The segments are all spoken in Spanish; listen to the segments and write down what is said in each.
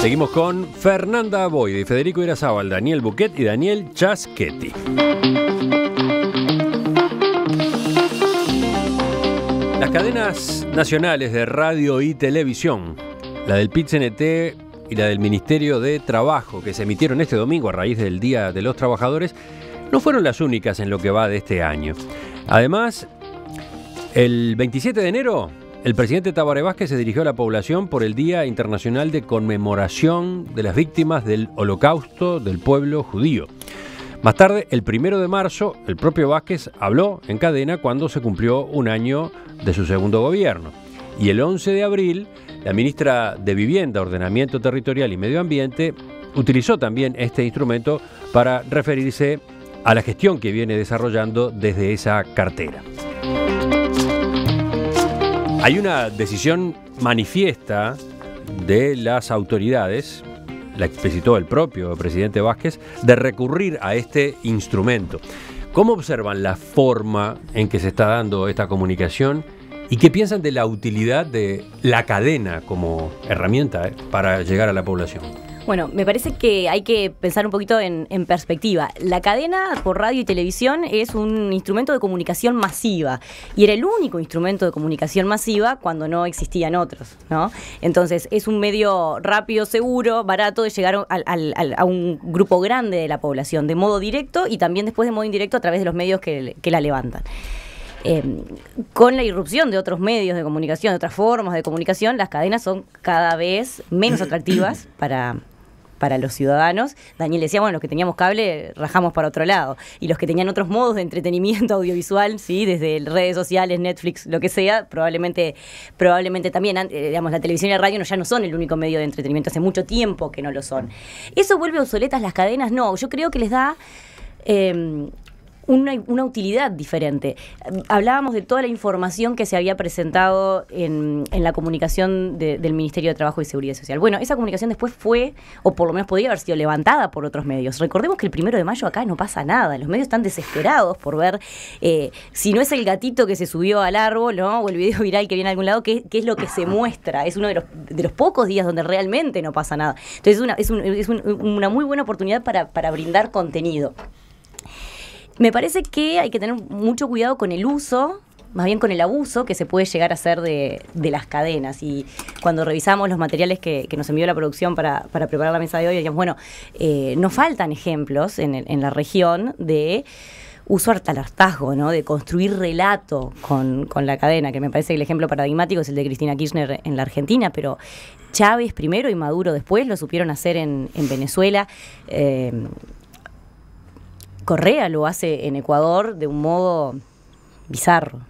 Seguimos con Fernanda Boyd, Federico Irazábal, Daniel Buquet y Daniel Chasquetti. Las cadenas nacionales de radio y televisión, la del pit y la del Ministerio de Trabajo, que se emitieron este domingo a raíz del Día de los Trabajadores, no fueron las únicas en lo que va de este año. Además, el 27 de enero el presidente Tabaré Vázquez se dirigió a la población por el Día Internacional de Conmemoración de las Víctimas del Holocausto del Pueblo Judío. Más tarde, el primero de marzo, el propio Vázquez habló en cadena cuando se cumplió un año de su segundo gobierno. Y el 11 de abril, la ministra de Vivienda, Ordenamiento Territorial y Medio Ambiente utilizó también este instrumento para referirse a la gestión que viene desarrollando desde esa cartera. Hay una decisión manifiesta de las autoridades, la explicitó el propio presidente Vázquez, de recurrir a este instrumento. ¿Cómo observan la forma en que se está dando esta comunicación? ¿Y qué piensan de la utilidad de la cadena como herramienta eh, para llegar a la población? Bueno, me parece que hay que pensar un poquito en, perspectiva. La cadena por radio y televisión es un instrumento de comunicación masiva y era el único instrumento de comunicación masiva cuando no existían otros, ¿no? Entonces es un medio rápido, seguro, barato de llegar a un grupo grande de la población de modo directo y también después de modo indirecto a través de los medios que la levantan. Em, con la irrupción de otros medios de comunicación, de otras formas de comunicación, las cadenas son cada vez menos atractivas para, para los ciudadanos. Daniel decía, bueno, los que teníamos cable rajamos para otro lado. Y los que tenían otros modos de entretenimiento audiovisual, sí, desde redes sociales, Netflix, lo que sea, probablemente, probablemente también, digamos, la televisión y la radio ya no son el único medio de entretenimiento, hace mucho tiempo que no lo son. ¿Eso vuelve obsoletas las cadenas? No, yo creo que les da... Em, una, utilidad diferente. Hablábamos de toda la información que se había presentado en, la comunicación del Ministerio de Trabajo y Seguridad Social. Bueno, esa comunicación después fue, o por lo menos podría haber sido levantada por otros medios. Recordemos que el primero de mayo acá no pasa nada. Los medios están desesperados por ver eh, si no es el gatito que se subió al árbol, ¿no? O el video viral que viene a algún lado, qué, es lo que se muestra. Es uno de los, pocos días donde realmente no pasa nada. Entonces es, una muy buena oportunidad para, para brindar contenido. Me parece que hay que tener mucho cuidado con el uso más bien con el abuso que se puede llegar a hacer de, las cadenas. Y cuando revisamos los materiales que, nos envió la producción para, preparar la mesa de hoy, decíamos, bueno, eh, nos faltan ejemplos en, la región de uso al ¿no? de construir relato con, la cadena, que me parece que el ejemplo paradigmático es el de Cristina Kirchner en la Argentina, pero Chávez primero y Maduro después lo supieron hacer en, Venezuela. Eh, Correa lo hace en Ecuador de un modo bizarro.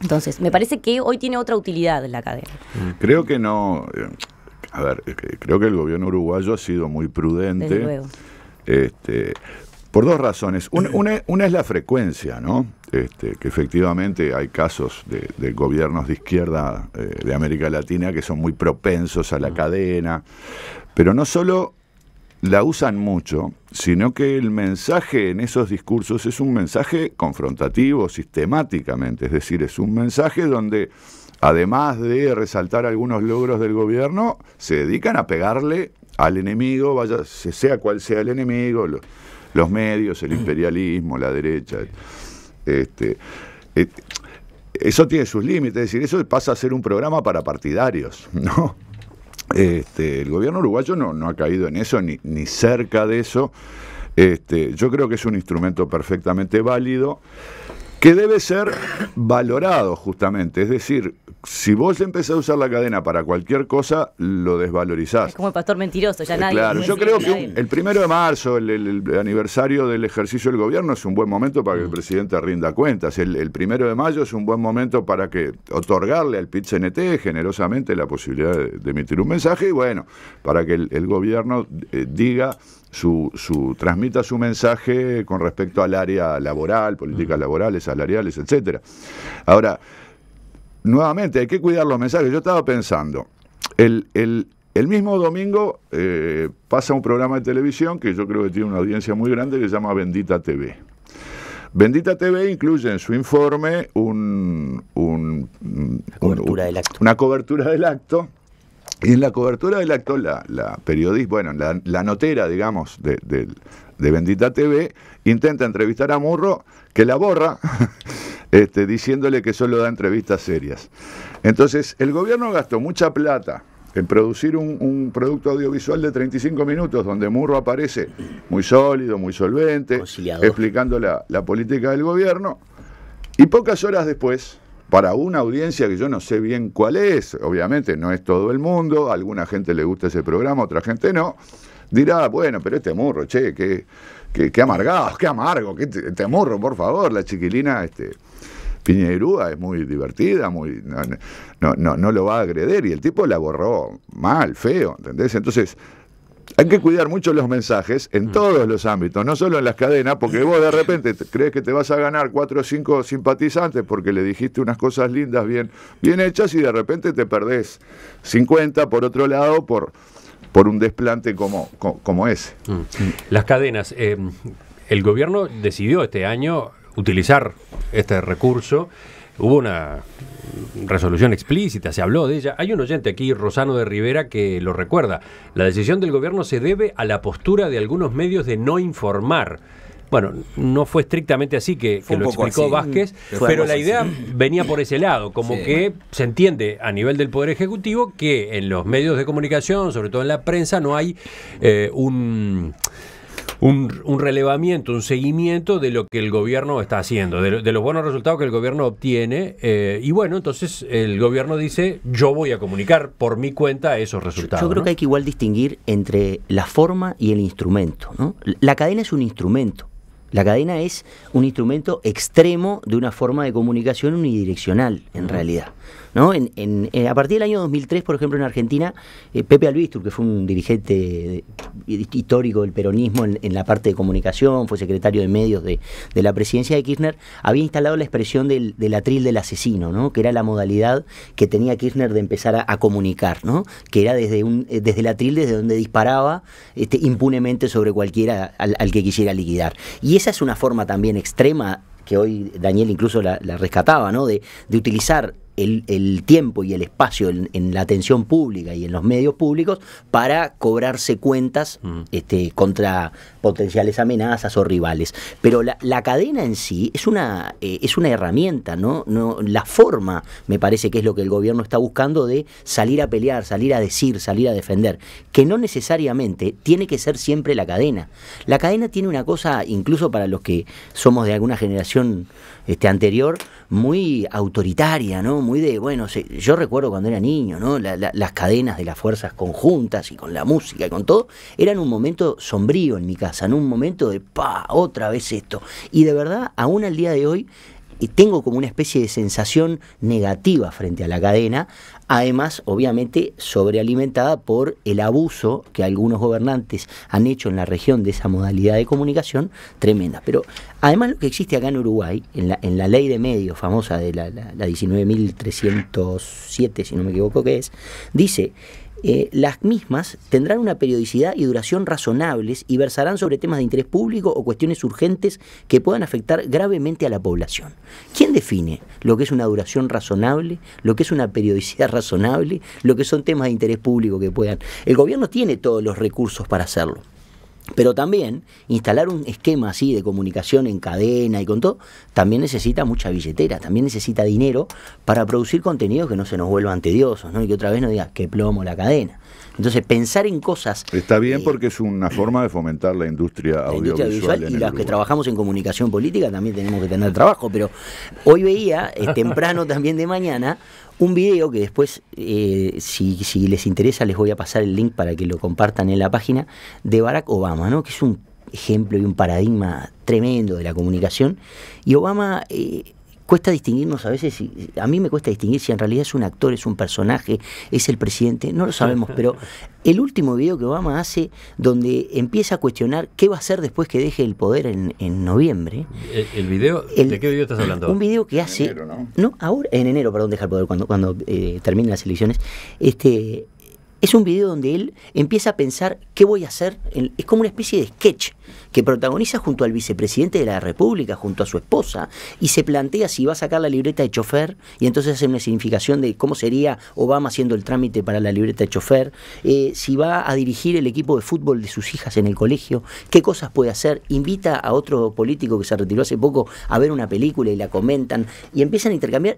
Entonces, me parece que hoy tiene otra utilidad la cadena. Mm, creo que no. Eh, a ver, creo que el gobierno uruguayo ha sido muy prudente. Este, por dos razones. Una, es la frecuencia, ¿no? Este, que efectivamente hay casos de, gobiernos de izquierda eh, de América Latina que son muy propensos a la mm. cadena. Pero no solo la usan mucho, sino que el mensaje en esos discursos es un mensaje confrontativo sistemáticamente, es decir, es un mensaje donde además de resaltar algunos logros del gobierno, se dedican a pegarle al enemigo, vaya, sea cual sea el enemigo, los, medios, el imperialismo, la derecha. Este, eso tiene sus límites, es decir, eso pasa a ser un programa para partidarios, ¿no? Este, el gobierno uruguayo no, no ha caído en eso, ni, ni cerca de eso. Este, yo creo que es un instrumento perfectamente válido que debe ser valorado justamente. Es decir, si vos empezás a usar la cadena para cualquier cosa, lo desvalorizás. Es como el pastor mentiroso, ya eh, nadie. Claro, yo creo que el primero de marzo, el, aniversario del ejercicio del gobierno, es un buen momento para que el mm. presidente rinda cuentas. El, primero de mayo es un buen momento para que otorgarle al pit generosamente la posibilidad de, emitir un mensaje y bueno, para que el, gobierno eh, diga su, su, transmita su mensaje con respecto al área laboral, políticas mm. laborales, salariales, etcétera. Ahora, nuevamente hay que cuidar los mensajes. Yo estaba pensando, el, mismo domingo eh, pasa un programa de televisión que yo creo que tiene una audiencia muy grande que se llama Bendita TV. Bendita TV incluye en su informe un, una cobertura del acto. Y en la cobertura del acto, la, periodista, bueno, la, notera, digamos, de Bendita TV, intenta entrevistar a Murro, que la borra. Este, diciéndole que solo da entrevistas serias. Entonces, el gobierno gastó mucha plata en producir un, producto audiovisual de 35 minutos donde Murro aparece muy sólido, muy solvente, explicando la, política del gobierno. Y pocas horas después, para una audiencia que yo no sé bien cuál es, obviamente no es todo el mundo, a alguna gente le gusta ese programa, otra gente no, dirá, bueno, pero este Murro, che, qué, qué, qué amargado, qué amargo, qué te, este Murro, por favor, la chiquilina... este Piña es muy divertida, muy no, no, no, lo va a agreder y el tipo la borró mal, feo, ¿entendés? Entonces, hay que cuidar mucho los mensajes en mm. todos los ámbitos, no solo en las cadenas, porque vos de repente crees que te vas a ganar cuatro o cinco simpatizantes porque le dijiste unas cosas lindas, bien, bien hechas, y de repente te perdés 50 por otro lado por, por un desplante como, como, ese. Mm. Las cadenas, eh, el gobierno decidió este año utilizar este recurso. Hubo una resolución explícita, se habló de ella. Hay un oyente aquí, Rosano de Rivera, que lo recuerda. La decisión del gobierno se debe a la postura de algunos medios de no informar. Bueno, no fue estrictamente así que, lo explicó Vázquez, mm, pero la idea venía por ese lado, como que se entiende a nivel del Poder Ejecutivo que en los medios de comunicación, sobre todo en la prensa, no hay eh, un un, relevamiento, un seguimiento de lo que el gobierno está haciendo, de, los buenos resultados que el gobierno obtiene. Eh, y bueno, entonces el gobierno dice, yo voy a comunicar por mi cuenta esos resultados. Yo, creo que hay que igual distinguir entre la forma y el instrumento. La cadena es un instrumento. La cadena es un instrumento extremo de una forma de comunicación unidireccional, en realidad. ¿no? Eh, a partir del año 2003, por ejemplo, en Argentina, eh, Pepe Albistur, que fue un dirigente eh, histórico del peronismo en, la parte de comunicación, fue secretario de medios de, la presidencia de Kirchner, había instalado la expresión del, del, atril del asesino, ¿no? que era la modalidad que tenía Kirchner de empezar a, comunicar, ¿no? que era desde, un, desde el atril, desde donde disparaba este, impunemente sobre cualquiera al, que quisiera liquidar. Y esa es una forma también extrema que hoy Daniel incluso la, rescataba, ¿no? De, de utilizar el, tiempo y el espacio en, la atención pública y en los medios públicos para cobrarse cuentas mm. este, contra potenciales amenazas o rivales. Pero la, cadena en sí es una, eh, es una herramienta, ¿no? La forma me parece que es lo que el gobierno está buscando de salir a pelear, salir a decir, salir a defender, que no necesariamente tiene que ser siempre la cadena. La cadena tiene una cosa, incluso para los que somos de alguna generación este, anterior, muy autoritaria, ¿no? muy de, bueno, yo recuerdo cuando era niño, ¿no? las cadenas de las fuerzas conjuntas y con la música y con todo, eran un momento sombrío en mi casa, en un momento de, pa, otra vez esto. Y de verdad, aún al día de hoy, tengo como una especie de sensación negativa frente a la cadena, además obviamente sobrealimentada por el abuso que algunos gobernantes han hecho en la región de esa modalidad de comunicación tremenda. Pero además lo que existe acá en Uruguay, en la, en la ley de medios famosa de la, la, la 19.307, si no me equivoco que es, dice eh, las mismas tendrán una periodicidad y duración razonables y versarán sobre temas de interés público o cuestiones urgentes que puedan afectar gravemente a la población. ¿Quién define lo que es una duración razonable, lo que es una periodicidad razonable, lo que son temas de interés público que puedan? El gobierno tiene todos los recursos para hacerlo. Pero también instalar un esquema así de comunicación en cadena y con todo, también necesita mucha billetera, también necesita dinero para producir contenidos que no se nos vuelvan tediosos, ¿no? Y que otra vez nos diga, que plomo la cadena. Entonces, pensar en cosas. Está bien eh, porque es una forma de fomentar la industria audiovisual. y los que trabajamos en comunicación política también tenemos que tener trabajo, pero hoy veía, eh, temprano también de mañana, un video que después, eh, si, les interesa, les voy a pasar el link para que lo compartan en la página, de Barack Obama, ¿no? que es un ejemplo y un paradigma tremendo de la comunicación. Y Obama cuesta distinguirnos a veces, a mí me cuesta distinguir si en realidad es un actor, es un personaje, es el presidente, no lo sabemos, pero el último video que Obama hace, donde empieza a cuestionar qué va a hacer después que deje el poder en, noviembre. ¿El, video? ¿De qué video estás hablando? Un video que hace... En enero, ¿no? ahora, en enero, perdón, deja el poder, cuando, cuando eh, terminen las elecciones. Este, es un video donde él empieza a pensar qué voy a hacer. es como una especie de sketch que protagoniza junto al vicepresidente de la República, junto a su esposa, y se plantea si va a sacar la libreta de chofer, y entonces hace una significación de cómo sería Obama haciendo el trámite para la libreta de chofer, eh, si va a dirigir el equipo de fútbol de sus hijas en el colegio, qué cosas puede hacer, invita a otro político que se retiró hace poco a ver una película y la comentan, y empiezan a intercambiar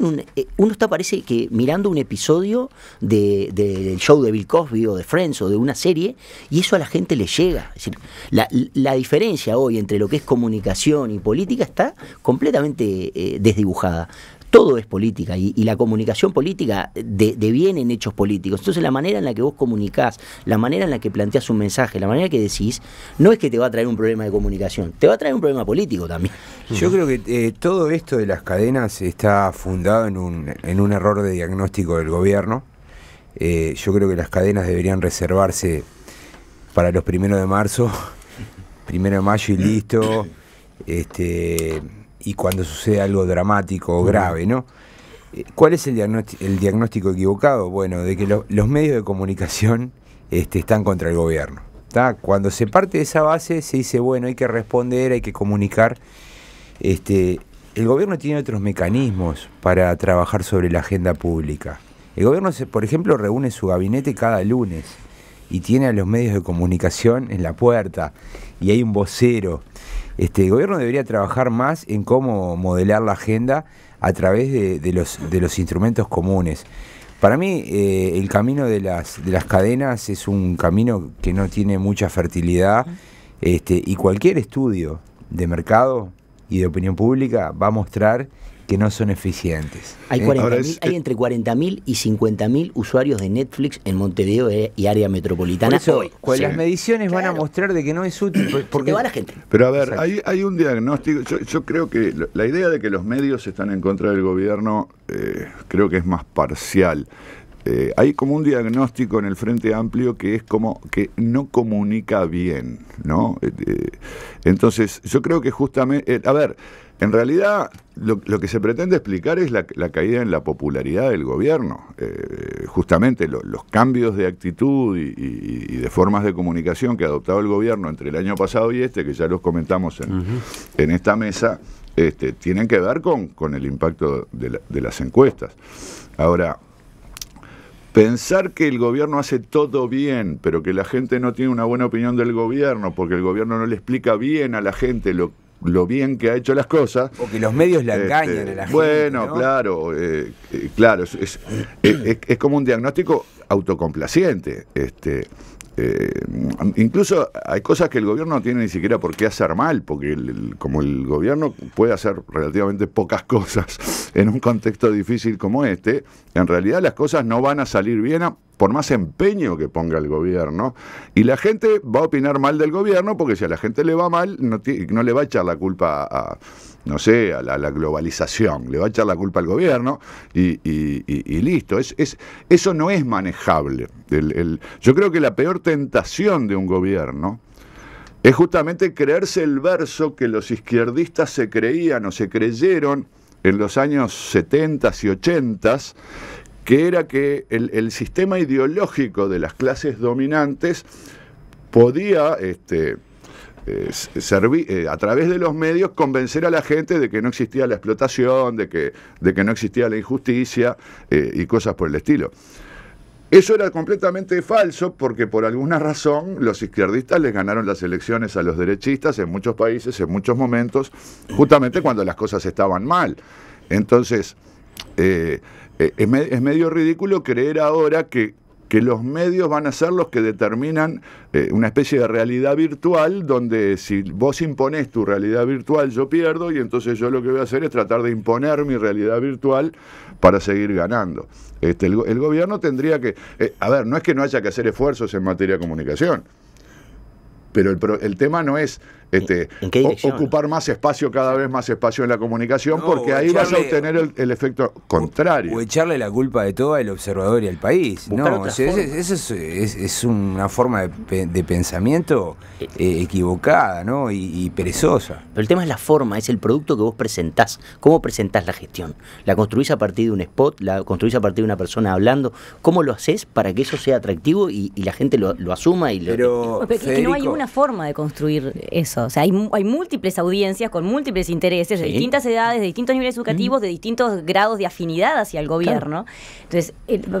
en eh, uno está parece que mirando un episodio de, del show de Bill Cosby o de Friends o de una serie y eso a la gente le llega. decir, la, diferencia hoy entre lo que es comunicación y política está completamente eh, desdibujada todo es política y, la comunicación política deviene en hechos políticos. Entonces la manera en la que vos comunicás, la manera en la que planteás un mensaje, la manera que decís, no es que te va a traer un problema de comunicación, te va a traer un problema político también. Yo creo que eh, todo esto de las cadenas está fundado en un, en un error de diagnóstico del gobierno. Eh, yo creo que las cadenas deberían reservarse para los primeros de marzo, primero de mayo y listo. Este, y cuando sucede algo dramático o grave, ¿no? Eh, ¿Cuál es el diagnóstico, equivocado? Bueno, de que los medios de comunicación este, están contra el gobierno. Cuando se parte de esa base, se dice, bueno, hay que responder, hay que comunicar. Este, el gobierno tiene otros mecanismos para trabajar sobre la agenda pública. El gobierno, por ejemplo, reúne su gabinete cada lunes y tiene a los medios de comunicación en la puerta y hay un vocero este, el gobierno debería trabajar más en cómo modelar la agenda a través de, los, instrumentos comunes. Para mí, eh, el camino de las, cadenas es un camino que no tiene mucha fertilidad este, y cualquier estudio de mercado y de opinión pública va a mostrar que no son eficientes. Hay, ¿Eh? hay entre 40.000 y 50.000 usuarios de Netflix en Montevideo eh, y área metropolitana hoy. Las mediciones van a mostrar de que no es útil. Porque va la gente. Pero a ver, hay, un diagnóstico. Yo, creo que la idea de que los medios están en contra del gobierno eh, creo que es más parcial. hay como un diagnóstico en el Frente Amplio que es como que no comunica bien, ¿no? entonces, yo creo que justamente, a ver, en realidad, lo, que se pretende explicar es la, caída en la popularidad del gobierno. Eh, justamente los cambios de actitud y, de formas de comunicación que ha adoptado el gobierno entre el año pasado y este, que ya los comentamos en, esta mesa, este, tienen que ver con, el impacto de, de las encuestas. Ahora, Pensar que el gobierno hace todo bien, pero que la gente no tiene una buena opinión del gobierno, porque el gobierno no le explica bien a la gente lo que lo bien que ha hecho las cosas. O que los medios la engañan a la este, gente. Bueno, claro, eh, eh, claro, es, como un diagnóstico autocomplaciente. Este, eh, incluso hay cosas que el gobierno no tiene ni siquiera por qué hacer mal, porque como el gobierno puede hacer relativamente pocas cosas en un contexto difícil como este, en realidad las cosas no van a salir bien por más empeño que ponga el gobierno. Y la gente va a opinar mal del gobierno, porque si a la gente le va mal, no, no le va a echar la culpa a no sé, a la, globalización, le va a echar la culpa al gobierno y, listo. Es, eso no es manejable. yo creo que la peor tentación de un gobierno es justamente creerse el verso que los izquierdistas se creían o se creyeron en los años 70 y 80, que era que el, sistema ideológico de las clases dominantes podía... Este, eh, eh, a través de los medios convencer a la gente de que no existía la explotación, de que, de que no existía la injusticia eh, y cosas por el estilo. Eso era completamente falso porque por alguna razón los izquierdistas les ganaron las elecciones a los derechistas en muchos países, en muchos momentos, justamente cuando las cosas estaban mal. Entonces, es medio ridículo creer ahora que que los medios van a ser los que determinan eh, una especie de realidad virtual donde si vos impones tu realidad virtual yo pierdo y entonces yo lo que voy a hacer es tratar de imponer mi realidad virtual para seguir ganando. Este, el, gobierno tendría que... Eh, a ver, no es que no haya que hacer esfuerzos en materia de comunicación, pero el, el tema no es este, ocupar más espacio, cada vez más espacio en la comunicación, porque ahí vas a obtener el, efecto contrario. O, echarle la culpa de todo al observador y al país. no, es, una forma de, pensamiento eh, eh, equivocada ¿no? Y, perezosa. Pero el tema es la forma, es el producto que vos presentás. ¿Cómo presentás la gestión? ¿La construís a partir de un spot? ¿La construís a partir de una persona hablando? ¿Cómo lo haces para que eso sea atractivo y, la gente lo, asuma? y lo, que no hay una forma de construir eso. O sea, hay, múltiples audiencias con múltiples intereses, de distintas edades, de distintos niveles educativos, mm. de distintos grados de afinidad hacia el gobierno. Entonces,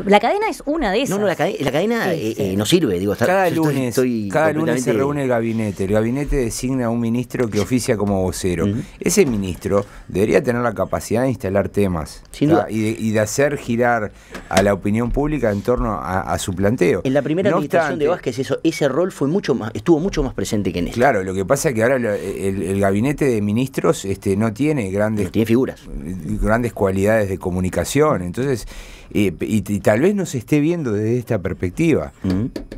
la cadena es una de esas. No, no, la, cadena eh, eh, no sirve. Digo, cada lunes, cada lunes se reúne el gabinete. El gabinete designa a un ministro que oficia como vocero. Ese ministro debería tener la capacidad de instalar temas Y, de, hacer girar a la opinión pública en torno a, su planteo. En la primera administración de Vázquez eso, ese rol fue mucho más, estuvo mucho más presente que en este. Claro, lo que pasa que ahora el, gabinete de ministros este, no tiene grandes. figuras. Grandes cualidades de comunicación. Entonces, eh, y, tal vez no se esté viendo desde esta perspectiva. Mm.